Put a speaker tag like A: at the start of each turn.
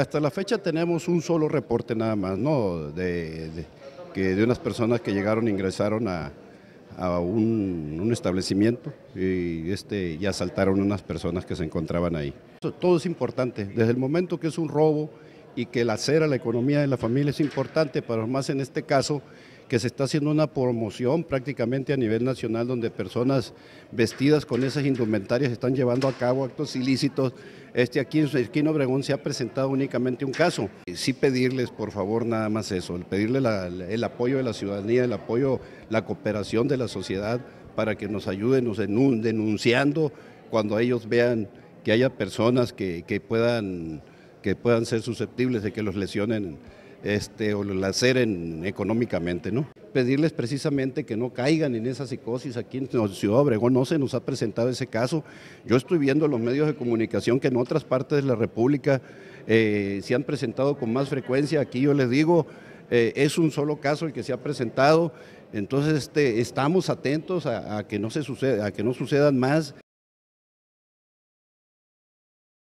A: Hasta la fecha tenemos un solo reporte nada más, ¿no? De, que de unas personas que llegaron, ingresaron a, un, establecimiento y, este, ya asaltaron unas personas que se encontraban ahí. Todo es importante, desde el momento que es un robo y que la cera, la economía de la familia es importante, pero más en este caso que se está haciendo una promoción prácticamente a nivel nacional donde personas vestidas con esas indumentarias están llevando a cabo actos ilícitos. Este aquí en Esquina Obregón se ha presentado únicamente un caso. Sí pedirles por favor nada más eso, el pedirle el apoyo de la ciudadanía, el apoyo, la cooperación de la sociedad para que nos ayuden denunciando cuando ellos vean que haya personas puedan, que puedan ser susceptibles de que los lesionen este, o la hacer económicamente, Pedirles precisamente que no caigan en esa psicosis aquí en Ciudad Obregón, no se nos ha presentado ese caso. Yo estoy viendo los medios de comunicación que en otras partes de la República eh, se han presentado con más frecuencia, aquí yo les digo, eh, es un solo caso el que se ha presentado, entonces este, estamos atentos que no se suceda, a que no sucedan más.